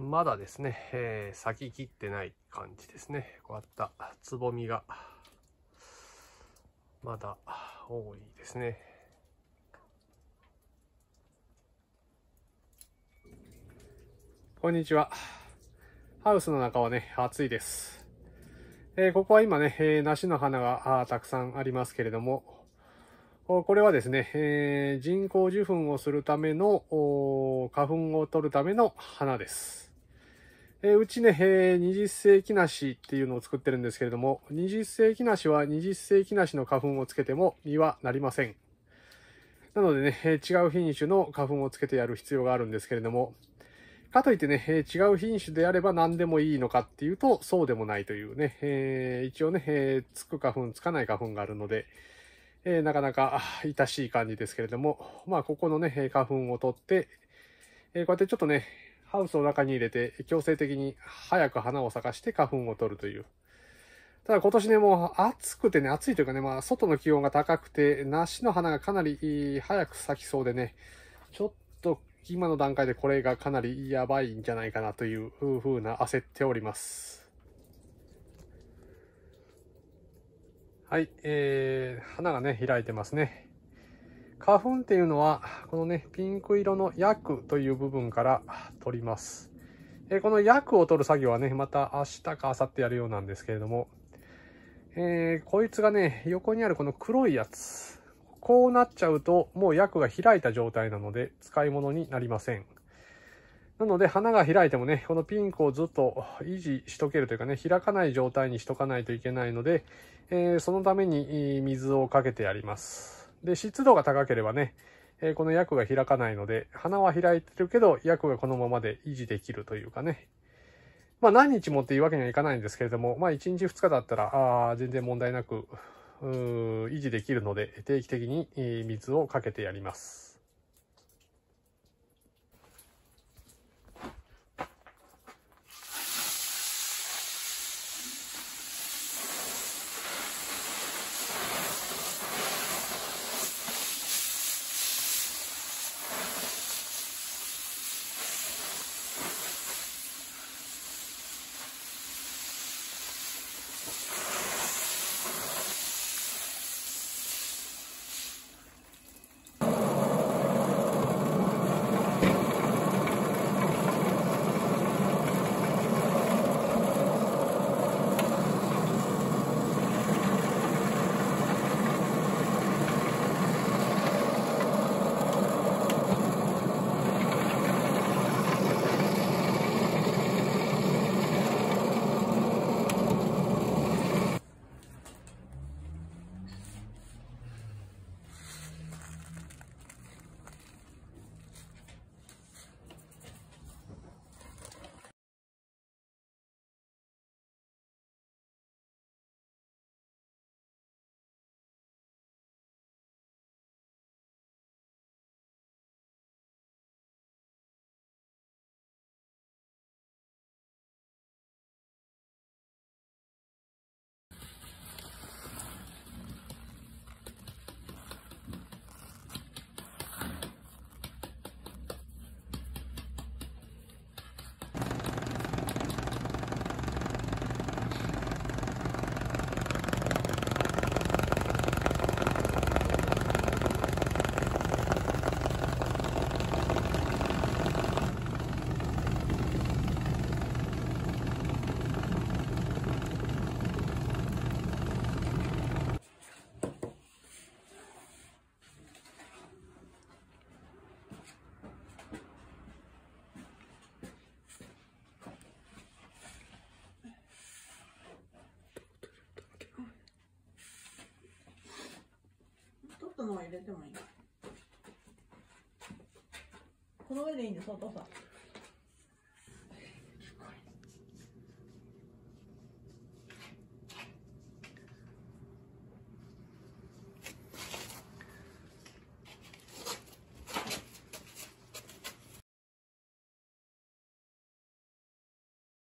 まだですね、えー、咲ききってない感じですね。こうやったつぼみが、まだ多いですね。こんにちは。ハウスの中はね、暑いです。えー、ここは今ね、えー、梨の花がたくさんありますけれども、これはですね、えー、人工受粉をするための、花粉を取るための花です。えー、うちね、えー、20世紀梨っていうのを作ってるんですけれども、20世紀梨は20世紀梨の花粉をつけても実はなりません。なのでね、えー、違う品種の花粉をつけてやる必要があるんですけれども、かといってね、えー、違う品種であれば何でもいいのかっていうと、そうでもないというね、えー、一応ね、えー、つく花粉、つかない花粉があるので、えなかなか痛しい感じですけれども、まあ、ここのね、花粉を取って、えこうやってちょっとね、ハウスの中に入れて強制的に早く花を咲かして花粉を取るという。ただ今年ね、もう暑くてね、暑いというかね、まあ外の気温が高くて、梨の花がかなり早く咲きそうでね、ちょっと今の段階でこれがかなりやばいんじゃないかなというふうな焦っております。はい、えー、花がね、開いてますね。花粉っていうのは、このね、ピンク色の薬という部分から取ります。えこの薬を取る作業はね、また明日か明後日やるようなんですけれども、えー、こいつがね、横にあるこの黒いやつ。こうなっちゃうと、もう薬が開いた状態なので、使い物になりません。なので、花が開いてもね、このピンクをずっと維持しとけるというかね、開かない状態にしとかないといけないので、えー、そのために水をかけてやります。で、湿度が高ければね、えー、この薬が開かないので、花は開いてるけど、薬がこのままで維持できるというかね。まあ何日もっていうわけにはいかないんですけれども、まあ1日2日だったら、あ全然問題なく、維持できるので、定期的に水をかけてやります。も入れてもいいこの上でいいんですお父さん